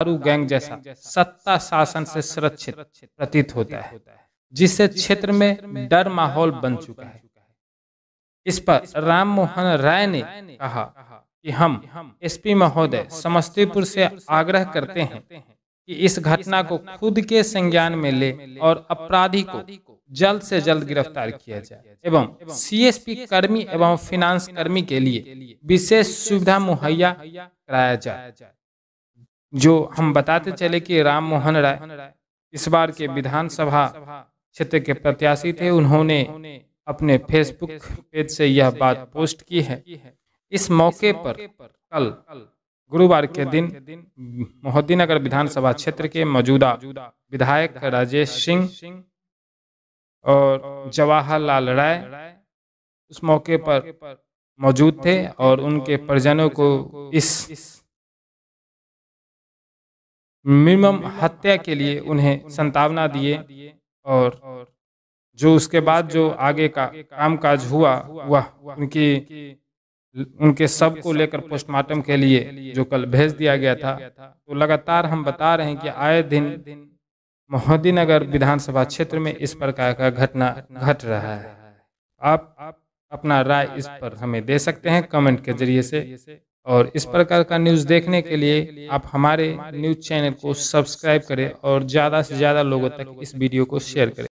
दारू गैंग जैसा सत्ता शासन से सुरक्षित प्रतीत होता है जिससे क्षेत्र में डर माहौल बन चुका है इस पर राम मोहन राय ने कहा कि हम एसपी महोदय समस्तीपुर से आग्रह करते हैं कि इस घटना को खुद के संज्ञान में ले और अपराधी को जल्द से जल्द गिरफ्तार किया जाए एवं सीएसपी कर्मी एवं फिनेंस कर्मी के लिए विशेष सुविधा मुहैया कराया जाए जो हम बताते चले कि राम मोहन राय इस बार के विधानसभा क्षेत्र के प्रत्याशी थे उन्होंने अपने फेसबुक पेज से यह बात पोस्ट की है इस मौके पर कल गुरुवार के दिन मोहद्दीनगर विधानसभा क्षेत्र के मौजूदा विधायक राजेश सिंह और जवाहरलाल राय उस मौके पर मौजूद थे और उनके परिजनों को इस मिनिमम हत्या के लिए उन्हें संतावना दिए और जो उसके बाद जो आगे का कामकाज हुआ वह उनकी उनके सब को लेकर पोस्टमार्टम के लिए जो कल भेज दिया गया था तो लगातार हम बता रहे हैं कि आए दिन मोहद्दीनगर विधानसभा क्षेत्र में इस प्रकार का घटना घट रहा है आप अपना राय इस पर हमें दे सकते हैं कमेंट के जरिए से और इस प्रकार का न्यूज़ देखने के लिए आप हमारे न्यूज़ चैनल को सब्सक्राइब करें और ज़्यादा से ज़्यादा लोगों तक इस वीडियो को शेयर करें